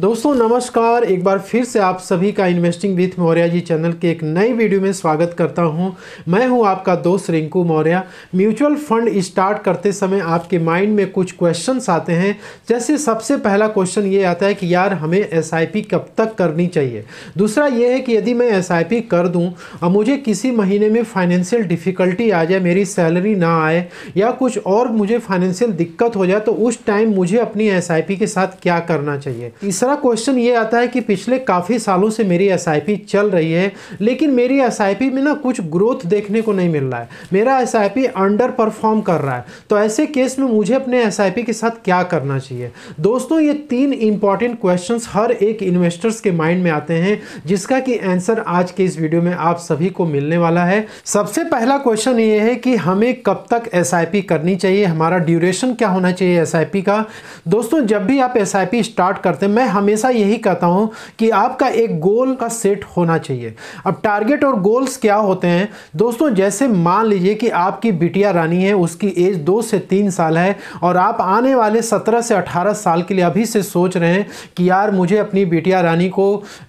दोस्तों नमस्कार एक बार फिर से आप सभी का investing with Maurya ji channel के एक नई वीडियो में स्वागत करता हूं मैं हूं आपका दोस्त Rinku Maurya mutual fund start करते समय आपके माइंड में कुछ क्वेश्चंस आते हैं जैसे सबसे पहला क्वेश्चन ये आता है कि यार हमें एस कब तक करनी चाहिए दूसरा ये है कि यदि मैं एस कर दूँ और मुझे किसी महीने में फाइनेंशियल डिफ़िकल्टी आ जाए मेरी सैलरी ना आए या कुछ और मुझे फाइनेंशियल दिक्कत हो जाए तो उस टाइम मुझे अपनी एस के साथ क्या करना चाहिए इस तीसरा क्वेश्चन ये आता है कि पिछले काफ़ी सालों से मेरी एस चल रही है लेकिन मेरी एस में ना कुछ ग्रोथ देखने को नहीं मिल रहा है मेरा एस अंडर परफॉर्म कर रहा है तो ऐसे केस में मुझे अपने एस के साथ क्या करना चाहिए दोस्तों ये तीन इंपॉर्टेंट क्वेश्चन हर एक इन्वेस्टर्स के माइंड में आते हैं जिसका कि आंसर आज के इस वीडियो में आप सभी को मिलने वाला है सबसे पहला क्वेश्चन ये है कि हमें कब तक एस करनी चाहिए हमारा ड्यूरेशन क्या होना चाहिए एस का दोस्तों जब भी आप एस स्टार्ट करते हैं मैं हमेशा यही कहता हूँ कि आपका एक गोल का सेट होना चाहिए अब टारगेट और गोल्स क्या होते हैं दोस्तों जैसे मान लीजिए कि आपकी बिटिया रानी है उसकी एज दो से तीन साल है और आप आने वाले सत्रह से अठारह साल के लिए अभी से सोच रहे हैं कि यार मुझे अपनी बिटिया रानी को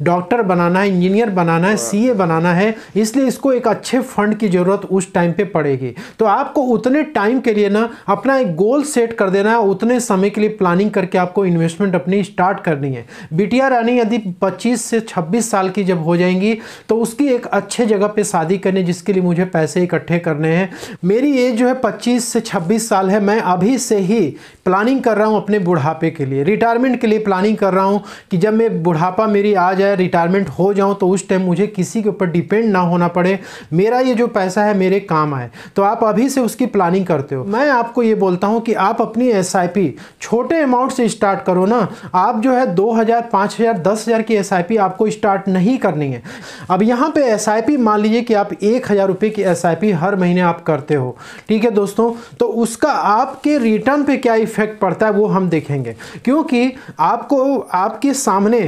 डॉक्टर बनाना है इंजीनियर बनाना है सी बनाना है इसलिए इसको एक अच्छे फंड की ज़रूरत उस टाइम पर पड़ेगी तो आपको उतने टाइम के लिए ना अपना एक गोल सेट कर देना है उतने समय के लिए प्लानिंग करके आपको इन्वेस्टमेंट अपनी स्टार्ट करनी नहीं है बिटिया रानी यदि 25 से 26 साल की जब हो जाएंगी तो उसकी एक अच्छे जगह पे शादी करने जिसके लिए मुझे पैसे इकट्ठे करने हैं मेरी एज जो है 25 से 26 साल है मैं अभी से ही प्लानिंग कर रहा हूँ अपने बुढ़ापे के लिए रिटायरमेंट के लिए प्लानिंग कर रहा हूँ कि जब मैं बुढ़ापा मेरी आ जाए रिटायरमेंट हो जाऊँ तो उस टाइम मुझे किसी के ऊपर डिपेंड ना होना पड़े मेरा ये जो पैसा है मेरे काम आए तो आप अभी से उसकी प्लानिंग करते हो मैं आपको ये बोलता हूँ कि आप अपनी एस छोटे अमाउंट से स्टार्ट करो ना आप जो है दो हज़ार पाँच हज़ार दस हज़ार की एस आई पी आपको स्टार्ट नहीं करनी है अब यहाँ पे एस आई पी मान लीजिए कि आप एक हज़ार रुपये की एस आई पी हर महीने आप करते हो ठीक है दोस्तों तो उसका आपके रिटर्न पे क्या इफ़ेक्ट पड़ता है वो हम देखेंगे क्योंकि आपको आपके सामने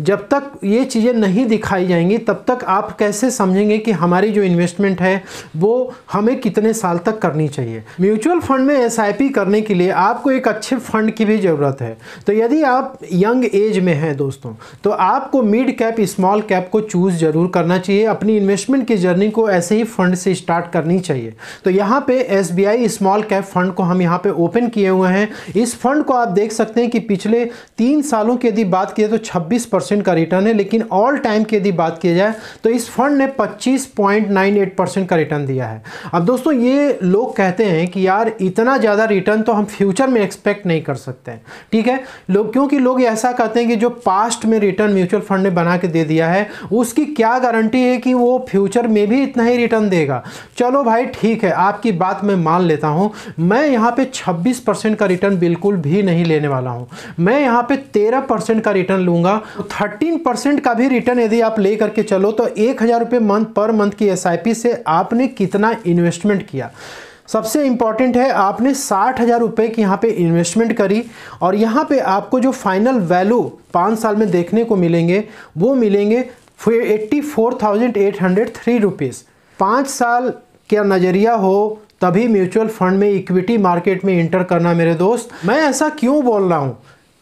जब तक ये चीज़ें नहीं दिखाई जाएंगी तब तक आप कैसे समझेंगे कि हमारी जो इन्वेस्टमेंट है वो हमें कितने साल तक करनी चाहिए म्यूचुअल फंड में एस करने के लिए आपको एक अच्छे फंड की भी ज़रूरत है तो यदि आप यंग एज में हैं दोस्तों तो आपको मिड कैप स्मॉल कैप को चूज़ ज़रूर करना चाहिए अपनी इन्वेस्टमेंट की जर्नी को ऐसे ही फंड से स्टार्ट करनी चाहिए तो यहाँ पर एस स्मॉल कैप फंड को हम यहाँ पर ओपन किए हुए हैं इस फंड को आप देख सकते हैं कि पिछले तीन सालों की यदि बात की तो छब्बीस परसेंट का रिटर्न है लेकिन ऑल टाइम की यदि बात की जाए तो इस फंड ने पच्चीस पॉइंट नाइन एट परसेंट का रिटर्न दिया है अब दोस्तों ये लोग कहते हैं कि यार इतना ज़्यादा रिटर्न तो हम फ्यूचर में एक्सपेक्ट नहीं कर सकते हैं ठीक है लोग क्योंकि लोग ऐसा कहते हैं कि जो पास्ट में रिटर्न म्यूचुअल फंड ने बना के दे दिया है उसकी क्या गारंटी है कि वो फ्यूचर में भी इतना ही रिटर्न देगा चलो भाई ठीक है आपकी बात मैं मान लेता हूँ मैं यहाँ पे 26 परसेंट का रिटर्न बिल्कुल भी नहीं लेने वाला हूँ मैं यहाँ पे 13 परसेंट का रिटर्न लूँगा थर्टीन परसेंट का भी रिटर्न यदि आप ले करके चलो तो एक हज़ार रुपये मंथ पर मंथ की एस से आपने कितना इन्वेस्टमेंट किया सबसे इम्पॉर्टेंट है आपने साठ हज़ार रुपये की यहाँ पे इन्वेस्टमेंट करी और यहाँ पे आपको जो फाइनल वैल्यू पाँच साल में देखने को मिलेंगे वो मिलेंगे eighty four thousand eight hundred three rupees पाँच साल का नज़रिया हो तभी म्यूचुअल फंड में इक्विटी मार्केट में इंटर करना मेरे दोस्त मैं ऐसा क्यों बोल रहा हूँ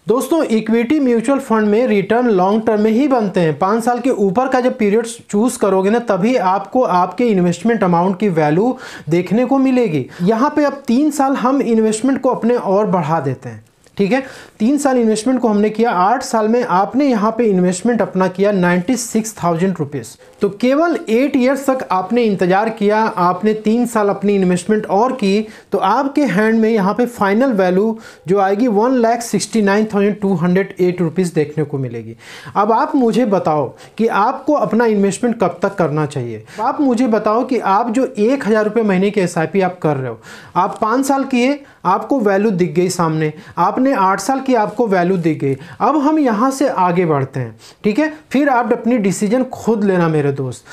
दोस्तों इक्विटी म्यूचुअल फंड में रिटर्न लॉन्ग टर्म में ही बनते हैं पाँच साल के ऊपर का जब पीरियड चूज़ करोगे ना तभी आपको आपके इन्वेस्टमेंट अमाउंट की वैल्यू देखने को मिलेगी यहाँ पे अब तीन साल हम इन्वेस्टमेंट को अपने और बढ़ा देते हैं ठीक है तीन साल इन्वेस्टमेंट को हमने किया आठ साल में आपने यहाँ पे इन्वेस्टमेंट अपना किया नाइन्टी सिक्स थाउजेंड रुपीज़ तो केवल एट ईयर्स तक आपने इंतज़ार किया आपने तीन साल अपनी इन्वेस्टमेंट और की तो आपके हैंड में यहाँ पे फाइनल वैल्यू जो आएगी one lakh sixty nine thousand two hundred eight rupees देखने को मिलेगी अब आप मुझे बताओ कि आपको अपना इन्वेस्टमेंट कब तक करना चाहिए आप मुझे बताओ कि आप जो एक हज़ार रुपये महीने की एस आप कर रहे हो आप पाँच साल किए आपको वैल्यू दिख गई सामने आपने आठ साल की की आपको वैल्यू दी गई अब हम यहाँ से आगे बढ़ते हैं ठीक है फिर आप अपनी डिसीजन खुद लेना मेरे दोस्त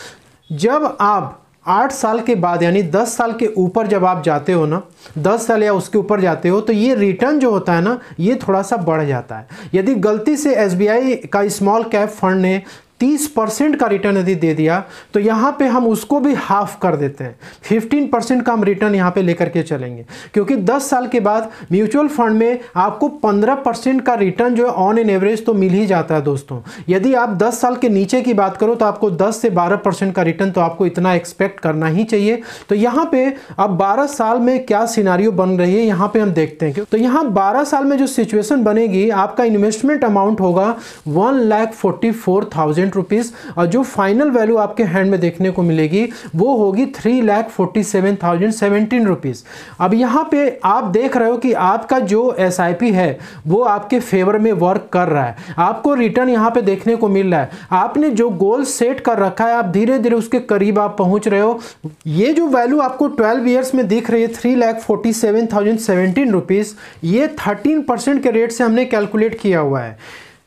जब आप आठ साल के बाद यानी दस साल के ऊपर जब आप जाते हो ना दस साल या उसके ऊपर जाते हो तो ये रिटर्न जो होता है ना ये थोड़ा सा बढ़ जाता है यदि गलती से एस का स्मॉल कैप फंड ने 30 परसेंट का रिटर्न यदि दे दिया तो यहाँ पे हम उसको भी हाफ कर देते हैं फिफ्टीन परसेंट का हम रिटर्न यहाँ पे लेकर के चलेंगे क्योंकि दस साल के बाद म्यूचुअल फंड में आपको पंद्रह परसेंट का रिटर्न जो है ऑन एन एवरेज तो मिल ही जाता है दोस्तों यदि आप दस साल के नीचे की बात करो तो आपको दस से बारह परसेंट का रिटर्न तो आपको इतना एक्सपेक्ट करना ही चाहिए तो यहाँ पे अब बारह साल में क्या सीनारियो बन रही है यहाँ पर हम देखते हैं तो यहाँ बारह साल में जो सिचुएसन बनेगी आपका इन्वेस्टमेंट अमाउंट होगा one forty four thousand thousand rupees और जो फाइनल वैल्यू आपके हैंड में देखने को मिलेगी वो होगी three lakh forty seven thousand seventeen rupees अब यहाँ पे आप देख रहे हो कि आपका जो एस आई पी है वो आपके फेवर में वर्क कर रहा है आपको रिटर्न यहाँ पे देखने को मिल रहा है आपने जो गोल सेट कर रखा है आप धीरे धीरे उसके करीब आप पहुँच रहे हो ये जो वैल्यू आपको ट्वेल्व ईयर्स में दिख रही है three lakh forty seven thousand seventeen rupees ये थर्टीन परसेंट के रेट से हमने कैलकुलेट किया हुआ है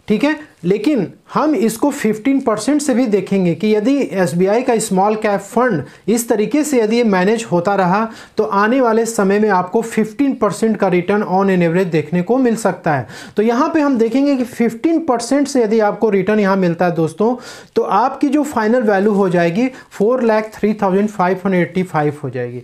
ठीक है लेकिन हम इसको 15 परसेंट से भी देखेंगे कि यदि एस का स्मॉल कैप फंड इस तरीके से यदि ये मैनेज होता रहा तो आने वाले समय में आपको 15 परसेंट का रिटर्न ऑन एन एवरेज देखने को मिल सकता है तो यहाँ पे हम देखेंगे कि 15 परसेंट से यदि आपको रिटर्न यहाँ मिलता है दोस्तों तो आपकी जो फाइनल वैल्यू हो जाएगी four three thousand five hundred eighty five हो जाएगी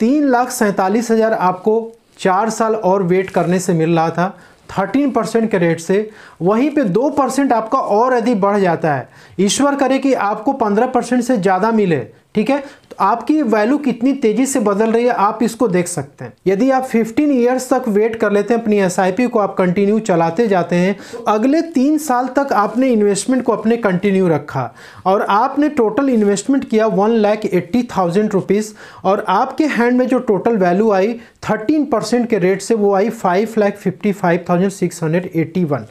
तीन लाख सैंतालीस हज़ार आपको चार साल और वेट करने से मिल रहा था थर्टीन परसेंट के रेट से वहीं पे दो परसेंट आपका और यदि बढ़ जाता है ईश्वर करे कि आपको पंद्रह परसेंट से ज़्यादा मिले ठीक है तो आपकी वैल्यू कितनी तेजी से बदल रही है आप इसको देख सकते हैं यदि आप 15 इयर्स तक वेट कर लेते हैं अपनी एस को आप कंटिन्यू चलाते जाते हैं तो अगले तीन साल तक आपने इन्वेस्टमेंट को अपने कंटिन्यू रखा और आपने टोटल इन्वेस्टमेंट किया one lakh eighty thousand rupees और आपके हैंड में जो टोटल वैल्यू आई थर्टीन परसेंट के रेट से वो आई five lakh fifty five thousand six hundred eighty one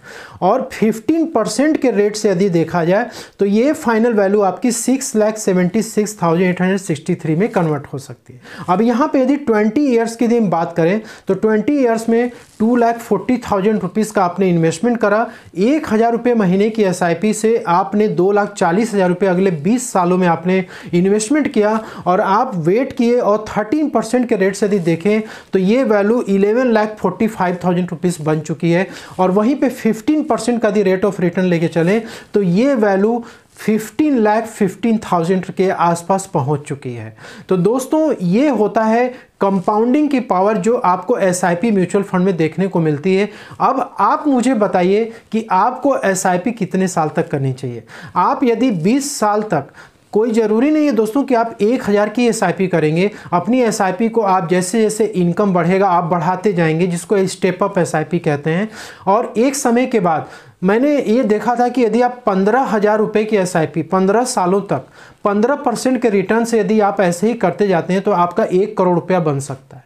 और फिफ्टीन परसेंट के रेट से यदि देखा जाए तो ये फाइनल वैल्यू आपकी six lakh seventy six thousand 1863 में कन्वर्ट हो सकती है अब यहाँ पे यदि 20 ईयर्स की यदि हम बात करें तो 20 ईयर्स में two lakh forty thousand rupees का आपने इन्वेस्टमेंट करा एक हज़ार रुपये महीने की एस से आपने दो लाख चालीस हज़ार रुपये अगले बीस सालों में आपने इन्वेस्टमेंट किया और आप वेट किए और थर्टीन परसेंट के रेट से यदि देखें तो ये value eleven lakh forty five thousand rupees बन चुकी है और वहीं पर फिफ्टीन परसेंट का यदि रेट ऑफ रिटर्न लेके चलें तो ये value fifteen lakh fifteen thousand के आसपास पहुंच चुकी है तो दोस्तों ये होता है कंपाउंडिंग की पावर जो आपको एस म्यूचुअल फंड में देखने को मिलती है अब आप मुझे बताइए कि आपको एस कितने साल तक करनी चाहिए आप यदि 20 साल तक कोई ज़रूरी नहीं है दोस्तों कि आप एक हज़ार की एस करेंगे अपनी एस को आप जैसे जैसे इनकम बढ़ेगा आप बढ़ाते जाएंगे जिसको स्टेप अप एस कहते हैं और एक समय के बाद मैंने ये देखा था कि यदि आप पंद्रह हज़ार रुपये की एस आई पी पंद्रह सालों तक पंद्रह परसेंट के रिटर्न से यदि आप ऐसे ही करते जाते हैं तो आपका एक करोड़ रुपया बन सकता है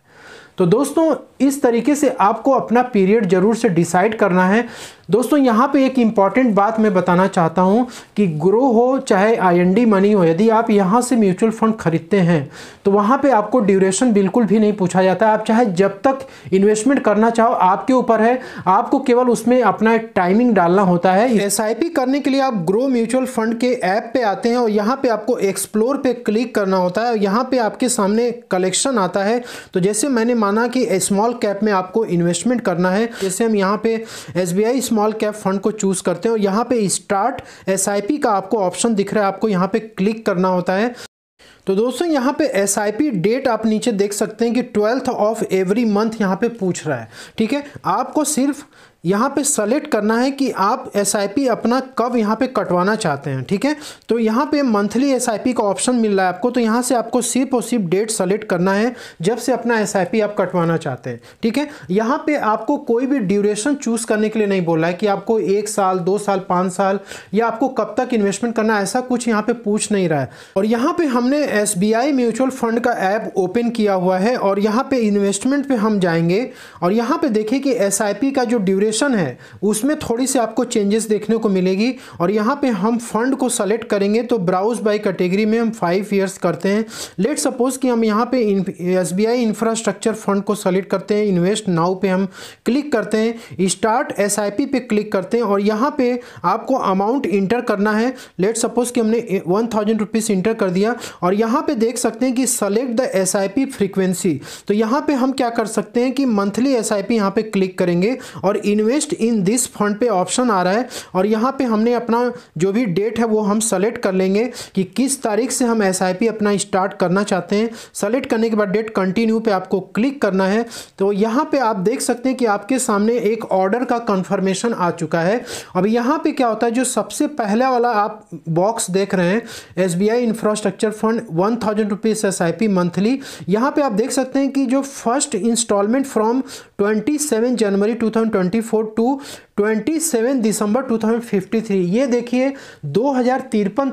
तो दोस्तों इस तरीके से आपको अपना पीरियड ज़रूर से डिसाइड करना है दोस्तों यहाँ पे एक इम्पॉर्टेंट बात मैं बताना चाहता हूँ कि ग्रो हो चाहे आईएनडी मनी हो यदि आप यहाँ से म्यूचुअल फंड खरीदते हैं तो वहाँ पे आपको ड्यूरेशन बिल्कुल भी नहीं पूछा जाता आप चाहे जब तक इन्वेस्टमेंट करना चाहो आपके ऊपर है आपको केवल उसमें अपना टाइमिंग डालना होता है एस करने के लिए आप ग्रो म्यूचुअल फंड के ऐप पर आते हैं और यहाँ पर आपको एक्सप्लोर पर क्लिक करना होता है और यहाँ पर आपके सामने कलेक्शन आता है तो जैसे मैंने माना कि स्मॉल कैप में आपको इन्वेस्टमेंट करना है जैसे हम यहाँ पे S small small cap fund को चूज़ करते हैं और यहाँ पे स्टार्ट एस का आपको ऑप्शन दिख रहा है आपको यहाँ पे क्लिक करना होता है तो दोस्तों यहाँ पे एस डेट आप नीचे देख सकते हैं कि ट्वेल्थ ऑफ एवरी मंथ यहाँ पे पूछ रहा है ठीक है आपको सिर्फ यहाँ पे सेलेक्ट करना है कि आप एस अपना कब यहाँ पे कटवाना चाहते हैं ठीक है तो यहाँ पे मंथली एस का ऑप्शन मिल रहा है आपको तो यहाँ से आपको सिर्फ और सिर्फ डेट सेलेक्ट करना है जब से अपना एस आप कटवाना चाहते हैं ठीक है यहाँ पे आपको कोई भी ड्यूरेशन चूज़ करने के लिए नहीं बोल रहा है कि आपको एक साल दो साल पाँच साल या आपको कब तक इन्वेस्टमेंट करना ऐसा कुछ यहाँ पर पूछ नहीं रहा है और यहाँ पे हमने एस म्यूचुअल फंड का ऐप ओपन किया हुआ है और यहाँ पे इन्वेस्टमेंट पे हम जाएंगे और यहाँ पर देखें कि एस का जो ड्यूरेशन कैलकुलेशन है उसमें थोड़ी सी आपको चेंजेस देखने को मिलेगी और यहाँ पे हम फंड को सेलेक्ट करेंगे तो ब्राउज बाय कैटेगरी में हम फाइव ईयर्स करते हैं लेट सपोज कि हम यहाँ पे एस बी इंफ्रास्ट्रक्चर फंड को सेलेक्ट करते हैं इन्वेस्ट नाउ पे हम क्लिक करते हैं स्टार्ट एस पे क्लिक करते हैं और यहाँ पे आपको अमाउंट इंटर करना है लेट सपोज कि हमने वन थाउजेंड रुपीज़ इंटर कर दिया और यहाँ पे देख सकते हैं कि सेलेक्ट द एस फ्रीक्वेंसी तो यहाँ पे हम क्या कर सकते हैं कि मंथली एस आई पे क्लिक करेंगे और in invest in this fund पे ऑप्शन आ रहा है और यहाँ पे हमने अपना जो भी डेट है वो हम सेलेक्ट कर लेंगे कि किस तारीख से हम एस अपना स्टार्ट करना चाहते हैं सेलेक्ट करने के बाद डेट कंटिन्यू पे आपको क्लिक करना है तो यहाँ पे आप देख सकते हैं कि आपके सामने एक ऑर्डर का कन्फर्मेशन आ चुका है अब यहाँ पे क्या होता है जो सबसे पहला वाला आप बॉक्स देख रहे हैं S B I infrastructure fund one thousand rupees S I P monthly यहाँ पे आप देख सकते हैं कि जो first installment from twenty seven January two thousand twenty 4 to 27 December 2053 ये देखिए दो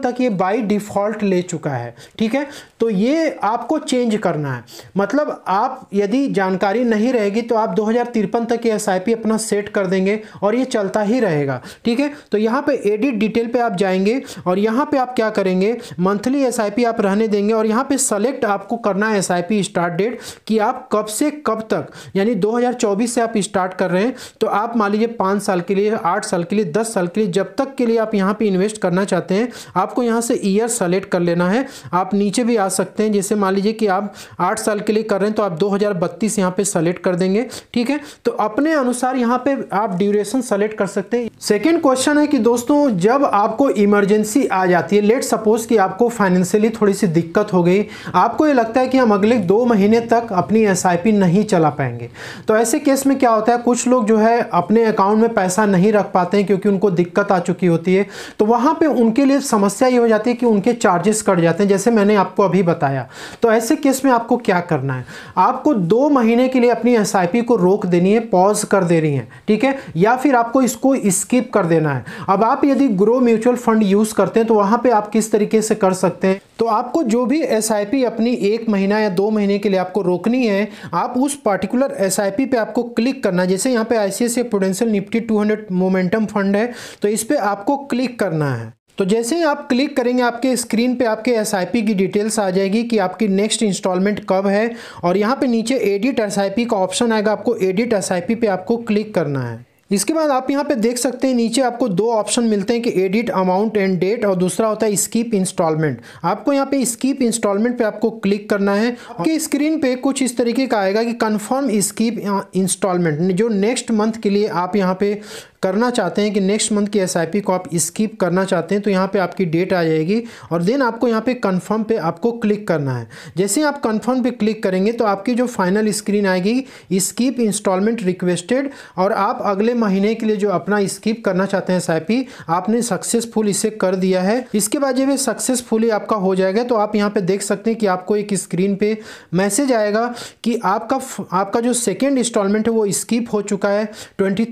तक ये बाई डिफ़ॉल्ट ले चुका है ठीक है तो ये आपको चेंज करना है मतलब आप यदि जानकारी नहीं रहेगी तो आप दो तक ये एस अपना सेट कर देंगे और ये चलता ही रहेगा ठीक है तो यहाँ पे एडिट डिटेल पे आप जाएंगे और यहाँ पे आप क्या करेंगे मंथली एस आप रहने देंगे और यहाँ पर सेलेक्ट आपको करना है एस स्टार्ट डेट कि आप कब से कब तक यानी दो से आप स्टार्ट कर रहे हैं तो आप मान लीजिए पाँच साल साल के लिए आठ साल के लिए दस साल के लिए जब तक के लिए आप यहाँ पे इन्वेस्ट करना चाहते हैं आपको यहाँ से ईयर सेलेक्ट कर लेना है आप नीचे भी आ सकते हैं जैसे मान लीजिए कि आप आठ साल के लिए कर रहे हैं तो आप दो हज़ार बत्तीस यहाँ पर सेलेक्ट कर देंगे ठीक है तो अपने अनुसार यहाँ पर आप ड्यूरेशन सेलेक्ट कर सकते हैं सेकेंड क्वेश्चन है कि दोस्तों जब आपको इमरजेंसी आ जाती है लेट सपोज कि आपको फाइनेंशियली थोड़ी सी दिक्कत हो गई आपको ये लगता है कि हम अगले दो महीने तक अपनी एस नहीं चला पाएंगे तो ऐसे केस में क्या होता है कुछ लोग जो है अपने अकाउंट में पैसा नहीं रख पाते हैं क्योंकि उनको दिक्कत आ चुकी होती है तो वहाँ पे उनके लिए समस्या ये हो जाती है कि उनके चार्जेस कट जाते हैं जैसे मैंने आपको अभी बताया तो ऐसे केस में आपको क्या करना है आपको दो महीने के लिए अपनी एस को रोक देनी है पॉज कर देनी है ठीक है या फिर आपको इसको स्किप कर देना है अब आप यदि ग्रो म्यूचुअल फंड यूज़ करते हैं तो वहाँ पर आप किस तरीके से कर सकते हैं तो आपको जो भी एस अपनी एक महीना या दो महीने के लिए आपको रोकनी है आप उस पर्टिकुलर एस पे आपको क्लिक करना जैसे यहाँ पे I C Prudential Nifty 200 momentum fund है तो इस पर आपको क्लिक करना है तो जैसे ही आप क्लिक करेंगे आपके स्क्रीन पे आपके एस की डिटेल्स आ जाएगी कि आपकी नेक्स्ट इंस्टॉलमेंट कब है और यहाँ पे नीचे एडिट एस का ऑप्शन आएगा आपको एडिट एस पे आपको क्लिक करना है इसके बाद आप यहाँ पे देख सकते हैं नीचे आपको दो ऑप्शन मिलते हैं कि एडिट अमाउंट एंड डेट और दूसरा होता है स्कीप इंस्टॉलमेंट आपको यहाँ पे स्कीप इंस्टॉलमेंट पे आपको क्लिक करना है आपके स्क्रीन पे कुछ इस तरीके का आएगा कि कंफर्म स्कीप इंस्टॉलमेंट जो नेक्स्ट मंथ के लिए आप यहाँ पे करना चाहते हैं कि नेक्स्ट मंथ की एस को आप स्किप करना चाहते हैं तो यहाँ पे आपकी डेट आ जाएगी और देन आपको यहाँ पे कंफर्म पे आपको क्लिक करना है जैसे आप कंफर्म पे क्लिक करेंगे तो आपकी जो फाइनल स्क्रीन आएगी स्किप इंस्टॉलमेंट रिक्वेस्टेड और आप अगले महीने के लिए जो अपना स्किप करना चाहते हैं एस आपने सक्सेसफुल इसे कर दिया है इसके बाद जब ये सक्सेसफुली आपका हो जाएगा तो आप यहाँ पर देख सकते हैं कि आपको एक स्क्रीन पर मैसेज आएगा कि आपका आपका जो सेकेंड इंस्टॉलमेंट है वो स्किप हो चुका है ट्वेंटी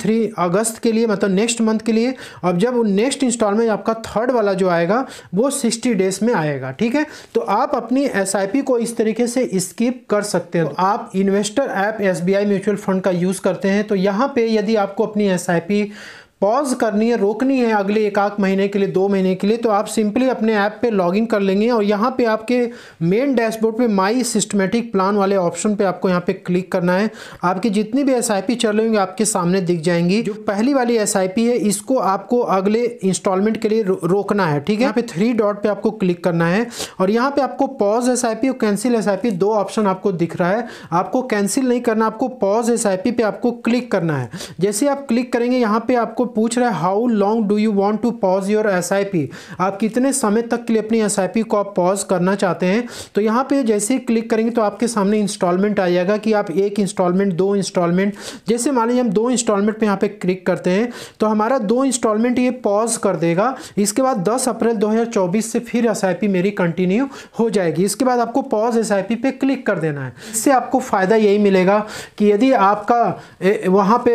अगस्त के लिए मतलब नेक्स्ट मंथ के लिए अब जब नेक्स्ट इंस्टॉलमेंट आपका थर्ड वाला जो आएगा वो सिक्सटी डेज में आएगा ठीक है तो आप अपनी एस को इस तरीके से स्किप कर सकते हो तो आप investor app S mutual fund का यूज़ करते हैं तो यहाँ पर यदि आपको अपनी एस पॉज करनी है रोकनी है अगले एक आध महीने के लिए दो महीने के लिए तो आप सिंपली अपने ऐप पे लॉगिन कर लेंगे और यहाँ पे आपके मेन डैशबोर्ड पे माई सिस्टमेटिक प्लान वाले ऑप्शन पे आपको यहाँ पे क्लिक करना है आपकी जितनी भी एस चल रही होंगी आपके सामने दिख जाएंगी जो पहली वाली एस है इसको आपको अगले इंस्टॉलमेंट के लिए रो, रोकना है ठीक है यहाँ पे थ्री डॉट पर आपको क्लिक करना है और यहाँ पर आपको पॉज एस और कैंसिल एस दो ऑप्शन आपको दिख रहा है आपको कैंसिल नहीं करना आपको पॉज एस पे आपको क्लिक करना है जैसे आप क्लिक करेंगे यहाँ पर आपको पूछ रहा है how long do you want to pause your S आप कितने समय तक के लिए अपनी एस को आप पॉज करना चाहते हैं तो यहाँ पे जैसे ही क्लिक करेंगे तो आपके सामने इंस्टॉलमेंट आ जाएगा कि आप एक इंस्टॉलमेंट दो इंस्टॉलमेंट जैसे मान लीजिए हम दो इंस्टॉलमेंट पर यहाँ पर क्लिक करते हैं तो हमारा दो इंस्टॉलमेंट ये पॉज कर देगा इसके बाद दस अप्रैल दो से फिर एस मेरी कंटिन्यू हो जाएगी इसके बाद आपको पॉज एस पे क्लिक कर देना है इससे आपको फ़ायदा यही मिलेगा कि यदि आपका वहाँ पे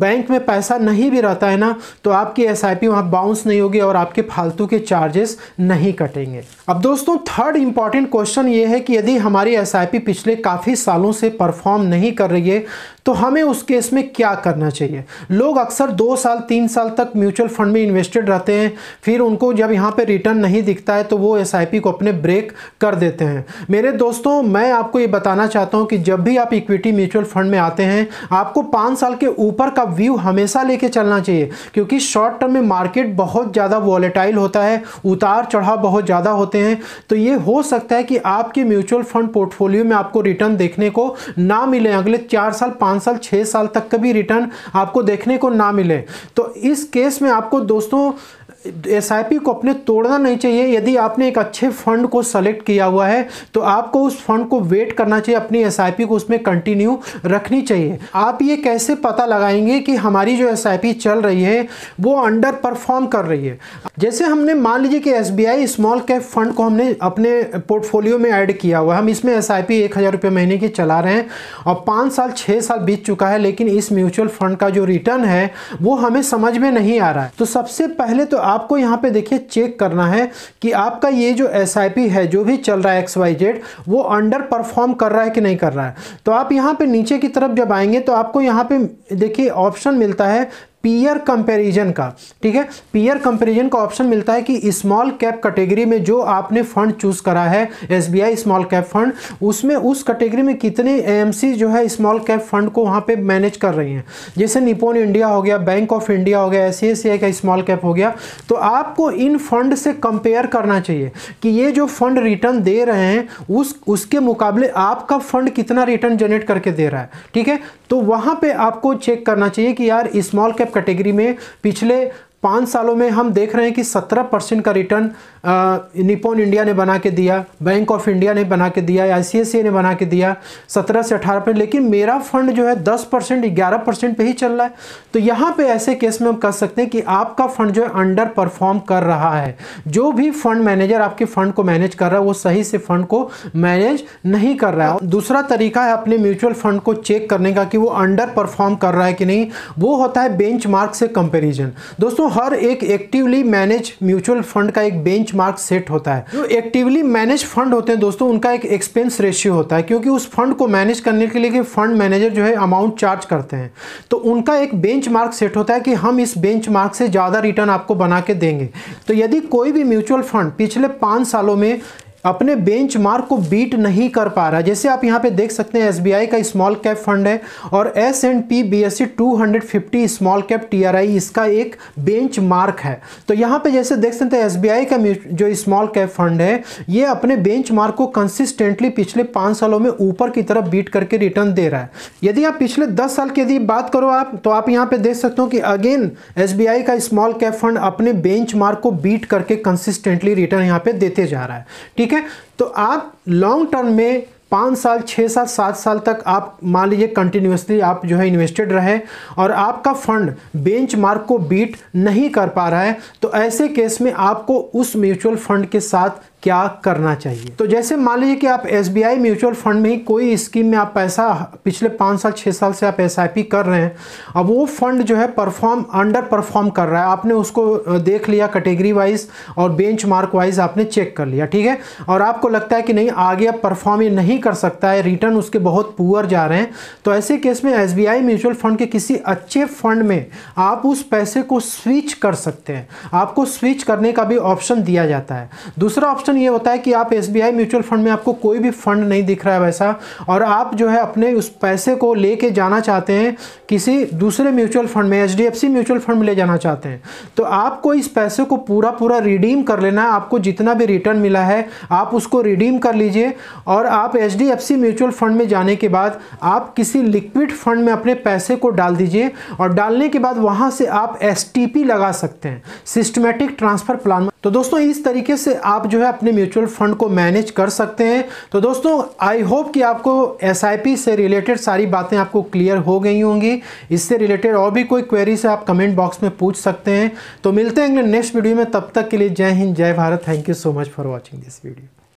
बैंक में पैसा नहीं भी रहता है ना तो आपकी एस आई पी वहाँ बाउंस नहीं होगी और आपके फालतू के चार्जेस नहीं कटेंगे अब दोस्तों थर्ड इंपॉर्टेंट क्वेश्चन ये है कि यदि हमारी एस आई पी पिछले काफ़ी सालों से परफॉर्म नहीं कर रही है तो हमें उस केस में क्या करना चाहिए लोग अक्सर दो साल तीन साल तक म्यूचुअल फंड में इन्वेस्टेड रहते हैं फिर उनको जब यहाँ पर रिटर्न नहीं दिखता है तो वो एस को अपने ब्रेक कर देते हैं मेरे दोस्तों मैं आपको ये बताना चाहता हूँ कि जब भी आप इक्विटी म्यूचुअल फंड में आते हैं आपको पाँच साल के ऊपर का व्यू हमेशा लेके चलना करना चाहिए क्योंकि शॉर्ट टर्म में मार्केट बहुत ज़्यादा वॉलेटाइल होता है उतार चढ़ाव बहुत ज़्यादा होते हैं तो ये हो सकता है कि आपके म्यूचुअल फंड पोर्टफोलियो में आपको रिटर्न देखने को ना मिले अगले चार साल पाँच साल छः साल तक का भी रिटर्न आपको देखने को ना मिले तो इस केस में आपको दोस्तों एस को अपने तोड़ना नहीं चाहिए यदि आपने एक अच्छे फंड को सेलेक्ट किया हुआ है तो आपको उस फंड को वेट करना चाहिए अपनी एस को उसमें कंटिन्यू रखनी चाहिए आप ये कैसे पता लगाएंगे कि हमारी जो एस चल रही है वो अंडर परफॉर्म कर रही है जैसे हमने मान लीजिए कि एस स्मॉल कैप फंड को हमने अपने पोर्टफोलियो में ऐड किया हुआ है हम इसमें एस आई पी एक हज़ार रुपये महीने की चला रहे हैं और पाँच साल छः साल बीत चुका है लेकिन इस म्यूचुअल फंड का जो रिटर्न है वो हमें समझ में नहीं आ रहा है तो सबसे पहले तो आपको यहाँ पे देखिए चेक करना है कि आपका ये जो एस है जो भी चल रहा है एक्स वाई जेड वो अंडर परफॉर्म कर रहा है कि नहीं कर रहा है तो आप यहाँ पे नीचे की तरफ जब आएंगे तो आपको यहाँ पे देखिए ऑप्शन मिलता है पीयर कंपैरिजन का ठीक है पीयर कंपैरिजन का ऑप्शन मिलता है कि स्मॉल कैप कैटेगरी में जो आपने फंड चूज करा है एसबीआई स्मॉल कैप फंड उसमें उस कैटेगरी में कितने एएमसी जो है स्मॉल कैप फंड को वहां पे मैनेज कर रही हैं जैसे निपोन इंडिया हो गया बैंक ऑफ इंडिया हो गया एस का स्मॉल कैप हो गया तो आपको इन फंड से कंपेयर करना चाहिए कि ये जो फंड रिटर्न दे रहे हैं उस उसके मुकाबले आपका फंड कितना रिटर्न जनरेट करके दे रहा है ठीक है तो वहां पर आपको चेक करना चाहिए कि यार स्मॉल कैप कैटेगरी में पिछले पाँच सालों में हम देख रहे हैं कि सत्रह परसेंट का रिटर्न निपोन इंडिया ने बना के दिया बैंक ऑफ इंडिया ने बना के दिया आई ने बना के दिया सत्रह से अठारह परसेंट लेकिन मेरा फंड जो है दस परसेंट ग्यारह परसेंट पर ही चल रहा है तो यहाँ पे ऐसे केस में हम कह सकते हैं कि आपका फंड जो है अंडर परफॉर्म कर रहा है जो भी फंड मैनेजर आपके फंड को मैनेज कर रहा है वो सही से फंड को मैनेज नहीं कर रहा है दूसरा तरीका है अपने म्यूचुअल फंड को चेक करने का कि वो अंडर परफॉर्म कर रहा है कि नहीं वो होता है बेंच से कंपेरिजन दोस्तों हर एक एक्टिवली मैनेज म्यूचुअल फंड का एक बेंच सेट होता है जो एक्टिवली मैनेज फंड होते हैं दोस्तों उनका एक एक्सपेंस रेशियो होता है क्योंकि उस फंड को मैनेज करने के लिए फंड मैनेजर जो है अमाउंट चार्ज करते हैं तो उनका एक बेंच सेट होता है कि हम इस बेंच से ज़्यादा रिटर्न आपको बना के देंगे तो यदि कोई भी म्यूचुअल फंड पिछले पाँच सालों में अपने बेंचमार्क को बीट नहीं कर पा रहा जैसे आप यहाँ पे देख सकते हैं एसबीआई का स्मॉल कैप फंड है और S and P B S C two hundred fifty small cap TRI इसका एक बेंच मार्क है तो यहाँ पे जैसे देख सकते हैं एसबीआई का जो स्मॉल कैप फंड है ये अपने बेंच मार्क को कंसिस्टेंटली पिछले पाँच सालों में ऊपर की तरफ बीट करके रिटर्न दे रहा है यदि आप पिछले दस साल की यदि बात करो आप तो आप यहाँ पे देख सकते हो कि अगेन एस का स्मॉल कैप फंड अपने बेंच को बीट करके कंसिस्टेंटली रिटर्न यहाँ पे देते जा रहा है ठीक है है तो आप लॉन्ग टर्म में पाँच साल छः साल सात साल तक आप मान लीजिए कंटिन्यूसली आप जो है इन्वेस्टेड रहे और आपका फंड बेंच मार्क को बीट नहीं कर पा रहा है तो ऐसे केस में आपको उस म्यूचुअल फंड के साथ क्या करना चाहिए तो जैसे मान लीजिए कि आप एस म्यूचुअल फंड में ही कोई स्कीम में आप पैसा पिछले पाँच साल छः साल से आप एस कर रहे हैं अब वो फंड जो है परफॉर्म अंडर परफॉर्म कर रहा है आपने उसको देख लिया कैटेगरी वाइज और बेंच मार्क वाइज आपने चेक कर लिया ठीक है और आपको लगता है कि नहीं आगे आप परफॉर्म ये नहीं कर सकता है रिटर्न उसके बहुत पुअर जा रहे हैं तो ऐसे केस में एस म्यूचुअल फंड के किसी अच्छे फंड में आप उस पैसे को स्विच कर सकते हैं आपको स्विच करने का भी ऑप्शन दिया जाता है दूसरा ऑप्शन क्वेश्चन ये होता है कि आप एस म्यूचुअल फंड में आपको कोई भी फंड नहीं दिख रहा है वैसा और आप जो है अपने उस पैसे को ले के जाना चाहते हैं किसी दूसरे म्यूचुअल फंड में एच म्यूचुअल फंड में ले जाना चाहते हैं तो आपको इस पैसे को पूरा पूरा रिडीम कर लेना है आपको जितना भी रिटर्न मिला है आप उसको रिडीम कर लीजिए और आप एच म्यूचुअल फंड में जाने के बाद आप किसी लिक्विड फंड में अपने पैसे को डाल दीजिए और डालने के बाद वहाँ से आप एस लगा सकते हैं सिस्टमेटिक ट्रांसफ़र प्लान तो दोस्तों इस तरीके से आप जो है अपने म्यूचुअल फंड को मैनेज कर सकते हैं तो दोस्तों आई होप कि आपको एस से रिलेटेड सारी बातें आपको क्लियर हो गई होंगी इससे रिलेटेड और भी कोई क्वेरी से आप कमेंट बॉक्स में पूछ सकते हैं तो मिलते हैं अगले नेक्स्ट वीडियो में तब तक के लिए जय हिंद जय Bharat thank you so much for watching this video